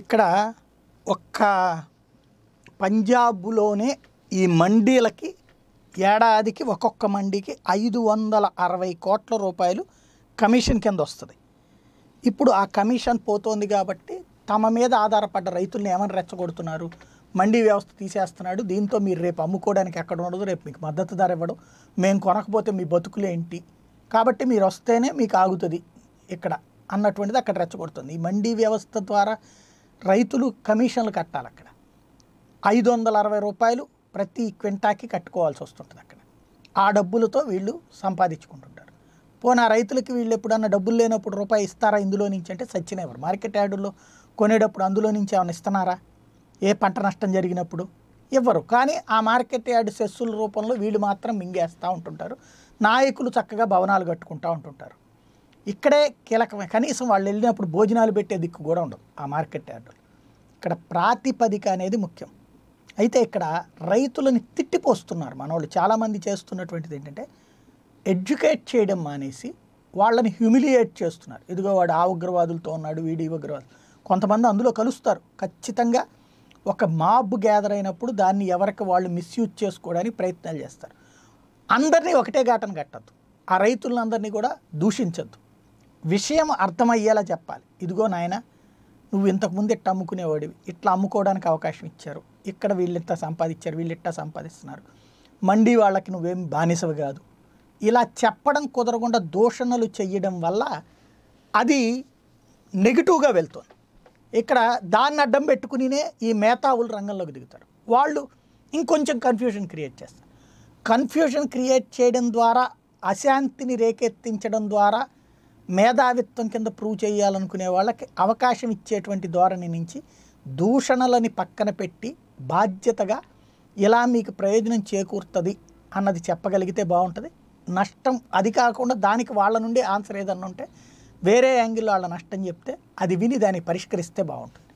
ఇక్కడ ఒక్క పంజాబ్లోనే ఈ మండీలకి ఏడాదికి ఒక్కొక్క మండీకి ఐదు వందల అరవై కోట్ల రూపాయలు కమిషన్ కింద వస్తుంది ఇప్పుడు ఆ కమిషన్ పోతోంది కాబట్టి తమ మీద ఆధారపడ్డ రైతుల్ని ఏమని రెచ్చగొడుతున్నారు మండీ వ్యవస్థ తీసేస్తున్నాడు దీంతో మీరు రేపు అమ్ముకోవడానికి ఎక్కడ ఉండదు రేపు మీకు మద్దతు ధర ఇవ్వడం మేము కొనకపోతే మీ బతుకులేంటి కాబట్టి మీరు వస్తేనే మీకు ఆగుతుంది ఇక్కడ అన్నటువంటిది అక్కడ రెచ్చగొడుతుంది ఈ మండీ వ్యవస్థ ద్వారా రైతులు కమిషన్లు కట్టాలి అక్కడ ఐదు వందల అరవై రూపాయలు ప్రతి క్వింటాకి కట్టుకోవాల్సి వస్తుంటుంది అక్కడ ఆ డబ్బులతో వీళ్ళు సంపాదించుకుంటుంటారు పోనా రైతులకి వీళ్ళు ఎప్పుడన్నా డబ్బులు లేనప్పుడు రూపాయి ఇస్తారా ఇందులో నుంచి అంటే సచ్చినవారు మార్కెట్ యార్డుల్లో కొనేటప్పుడు అందులో నుంచి ఏమైనా ఇస్తున్నారా ఏ పంట నష్టం జరిగినప్పుడు ఇవ్వరు కానీ ఆ మార్కెట్ యార్డ్ సెస్సుల రూపంలో వీళ్ళు మాత్రం మింగేస్తూ ఉంటుంటారు నాయకులు చక్కగా భవనాలు కట్టుకుంటూ ఉంటుంటారు ఇక్కడే కీలకమే కనీసం వాళ్ళు వెళ్ళినప్పుడు భోజనాలు పెట్టే దిక్కు కూడా ఉండదు ఆ మార్కెట్ యార్డులు ఇక్కడ ప్రాతిపదిక అనేది ముఖ్యం అయితే ఇక్కడ రైతులని తిట్టిపోస్తున్నారు మనవాళ్ళు చాలామంది చేస్తున్నటువంటిది ఏంటంటే ఎడ్యుకేట్ చేయడం మానేసి వాళ్ళని హ్యూమిలియేట్ చేస్తున్నారు ఇదిగో వాడు ఆ ఉగ్రవాదులతో ఉన్నాడు వీడి ఉగ్రవాదులు కొంతమంది అందులో కలుస్తారు ఖచ్చితంగా ఒక మాబ్ గ్యాదర్ అయినప్పుడు దాన్ని ఎవరికి వాళ్ళు మిస్యూజ్ చేసుకోవడానికి ప్రయత్నాలు చేస్తారు అందరినీ ఒకటే ఘాటను కట్టద్దు ఆ రైతులందరినీ కూడా దూషించద్దు విషయం అర్థమయ్యేలా చెప్పాలి ఇదిగో నాయన నువ్వు ఇంతకుముందు ఇట్లా అమ్ముకునేవాడివి ఇట్లా అమ్ముకోవడానికి అవకాశం ఇచ్చారు ఇక్కడ వీళ్ళు సంపాదించారు వీళ్ళు ఇట్లా సంపాదిస్తున్నారు మండి వాళ్ళకి నువ్వేం బానిసవి కాదు ఇలా చెప్పడం కుదరకుండా దూషణలు చేయడం వల్ల అది నెగిటివ్గా వెళ్తుంది ఇక్కడ దాన్ని అడ్డం పెట్టుకునినే ఈ మేతావులు రంగంలోకి దిగుతారు వాళ్ళు ఇంకొంచెం కన్ఫ్యూజన్ క్రియేట్ చేస్తారు కన్ఫ్యూజన్ క్రియేట్ చేయడం ద్వారా అశాంతిని రేకెత్తించడం ద్వారా మేధావిత్వం కింద ప్రూవ్ చేయాలనుకునే వాళ్ళకి అవకాశం ఇచ్చేటువంటి ధోరణి నుంచి దూషణలని పక్కన పెట్టి బాధ్యతగా ఇలా మీకు ప్రయోజనం చేకూరుతుంది అన్నది చెప్పగలిగితే బాగుంటుంది నష్టం అది కాకుండా దానికి వాళ్ళ నుండి ఆన్సర్ ఏదన్నా ఉంటే వేరే యాంగిల్లో వాళ్ళ నష్టం చెప్తే అది విని దాన్ని పరిష్కరిస్తే బాగుంటుంది